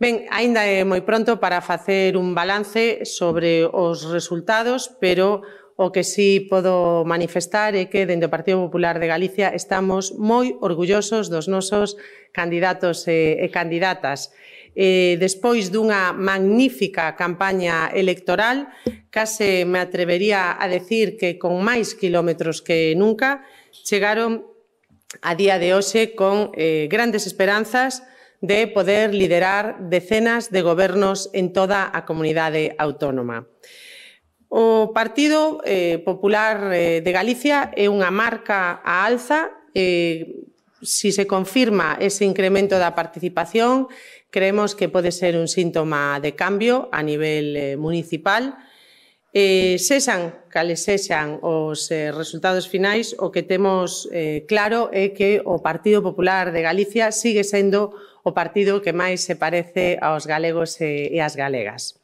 Ben, aínda é moi pronto para facer un balance sobre os resultados, pero o que sí podo manifestar é que dende o Partido Popular de Galicia estamos moi orgullosos dos nosos candidatos e, e candidatas. Eh, despois dunha magnífica campaña electoral, case me atrevería a decir que con máis quilómetros que nunca, chegaron a día de hoxe con eh, grandes esperanzas, de poder liderar decenas de gobernos en toda a comunidade autónoma. O Partido eh, Popular eh, de Galicia é unha marca a alza eh, si se confirma ese incremento da participación, creemos que pode ser un síntoma de cambio a nivel eh, municipal Eh, sexan, cales sexan os eh, resultados finais, o que temos eh, claro é que o Partido Popular de Galicia sigue sendo o partido que máis se parece aos galegos e, e as galegas.